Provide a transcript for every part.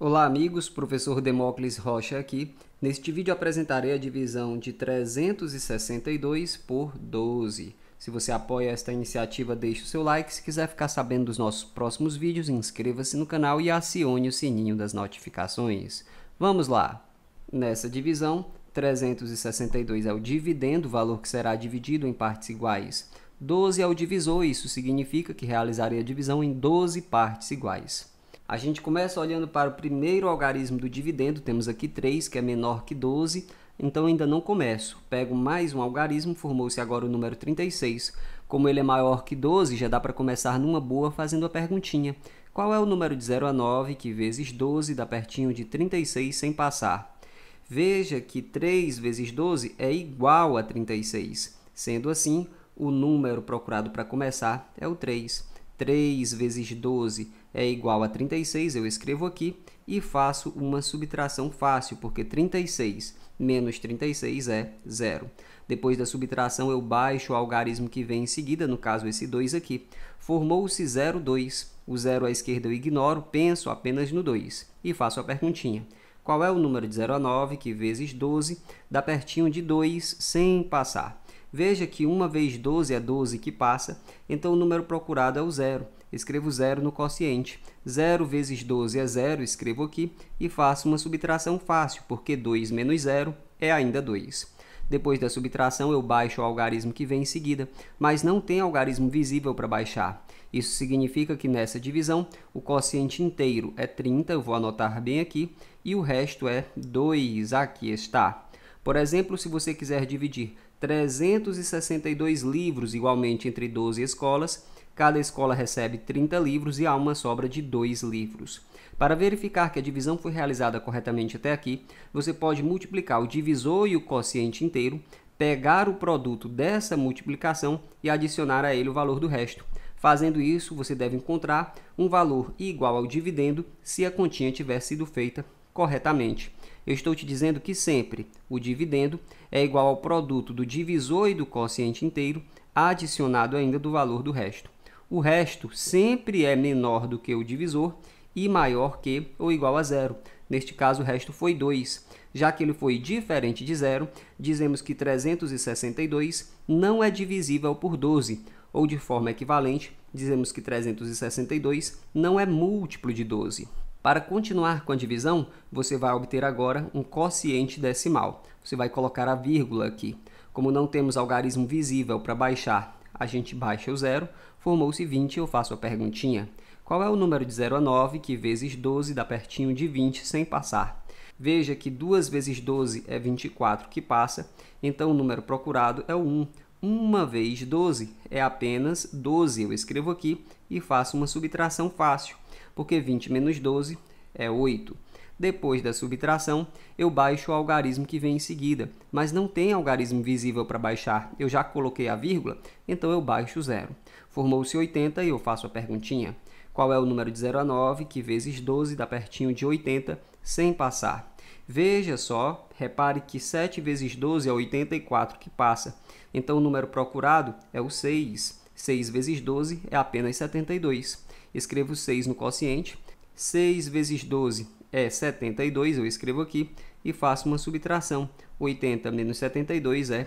Olá amigos, professor Demócles Rocha aqui. Neste vídeo apresentarei a divisão de 362 por 12. Se você apoia esta iniciativa, deixe o seu like. Se quiser ficar sabendo dos nossos próximos vídeos, inscreva-se no canal e acione o sininho das notificações. Vamos lá! Nessa divisão, 362 é o dividendo, valor que será dividido em partes iguais. 12 é o divisor, isso significa que realizarei a divisão em 12 partes iguais. A gente começa olhando para o primeiro algarismo do dividendo, temos aqui 3, que é menor que 12, então ainda não começo. Pego mais um algarismo, formou-se agora o número 36. Como ele é maior que 12, já dá para começar numa boa fazendo a perguntinha. Qual é o número de 0 a 9 que vezes 12 dá pertinho de 36 sem passar? Veja que 3 vezes 12 é igual a 36. Sendo assim, o número procurado para começar é o 3. 3 vezes 12 é igual a 36, eu escrevo aqui e faço uma subtração fácil, porque 36 menos 36 é zero. Depois da subtração, eu baixo o algarismo que vem em seguida, no caso esse 2 aqui. Formou-se 0, 2. O zero à esquerda eu ignoro, penso apenas no 2 e faço a perguntinha. Qual é o número de 0 a 9, que vezes 12, dá pertinho de 2 sem passar? Veja que 1 vez 12 é 12 que passa, então o número procurado é o zero. Escrevo zero no quociente. 0 vezes 12 é zero, escrevo aqui, e faço uma subtração fácil, porque 2 menos 0 é ainda 2. Depois da subtração, eu baixo o algarismo que vem em seguida, mas não tem algarismo visível para baixar. Isso significa que nessa divisão, o quociente inteiro é 30, eu vou anotar bem aqui, e o resto é 2, aqui está. Por exemplo, se você quiser dividir 362 livros, igualmente entre 12 escolas. Cada escola recebe 30 livros e há uma sobra de 2 livros. Para verificar que a divisão foi realizada corretamente até aqui, você pode multiplicar o divisor e o quociente inteiro, pegar o produto dessa multiplicação e adicionar a ele o valor do resto. Fazendo isso, você deve encontrar um valor igual ao dividendo se a continha tiver sido feita corretamente. Eu estou te dizendo que sempre o dividendo é igual ao produto do divisor e do quociente inteiro, adicionado ainda do valor do resto. O resto sempre é menor do que o divisor e maior que ou igual a zero. Neste caso, o resto foi 2. Já que ele foi diferente de zero, dizemos que 362 não é divisível por 12, ou de forma equivalente, dizemos que 362 não é múltiplo de 12. Para continuar com a divisão, você vai obter agora um quociente decimal. Você vai colocar a vírgula aqui. Como não temos algarismo visível para baixar, a gente baixa o zero. Formou-se 20, eu faço a perguntinha. Qual é o número de 0 a 9 que vezes 12 dá pertinho de 20 sem passar? Veja que 2 vezes 12 é 24 que passa, então o número procurado é o 1. Uma vez 12 é apenas 12. Eu escrevo aqui e faço uma subtração fácil porque 20 menos 12 é 8. Depois da subtração, eu baixo o algarismo que vem em seguida, mas não tem algarismo visível para baixar. Eu já coloquei a vírgula, então eu baixo zero. Formou-se 80 e eu faço a perguntinha. Qual é o número de 0 a 9 que vezes 12 dá pertinho de 80 sem passar? Veja só, repare que 7 vezes 12 é 84 que passa. Então o número procurado é o 6. 6 vezes 12 é apenas 72 escrevo 6 no quociente. 6 vezes 12 é 72, eu escrevo aqui, e faço uma subtração. 80 menos 72 é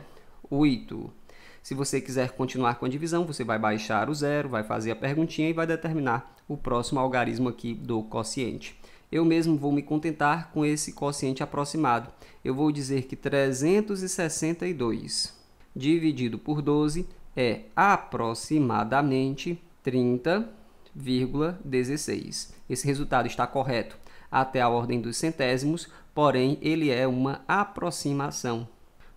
8. Se você quiser continuar com a divisão, você vai baixar o zero, vai fazer a perguntinha e vai determinar o próximo algarismo aqui do quociente. Eu mesmo vou me contentar com esse quociente aproximado. Eu vou dizer que 362 dividido por 12 é aproximadamente 30 0,16. Esse resultado está correto até a ordem dos centésimos, porém ele é uma aproximação.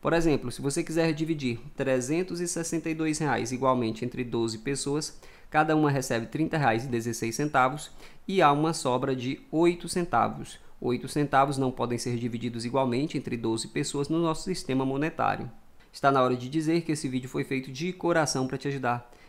Por exemplo, se você quiser dividir R$ 362 reais igualmente entre 12 pessoas, cada uma recebe R$ 30,16 e há uma sobra de R$ centavos. 8 centavos não podem ser divididos igualmente entre 12 pessoas no nosso sistema monetário. Está na hora de dizer que esse vídeo foi feito de coração para te ajudar.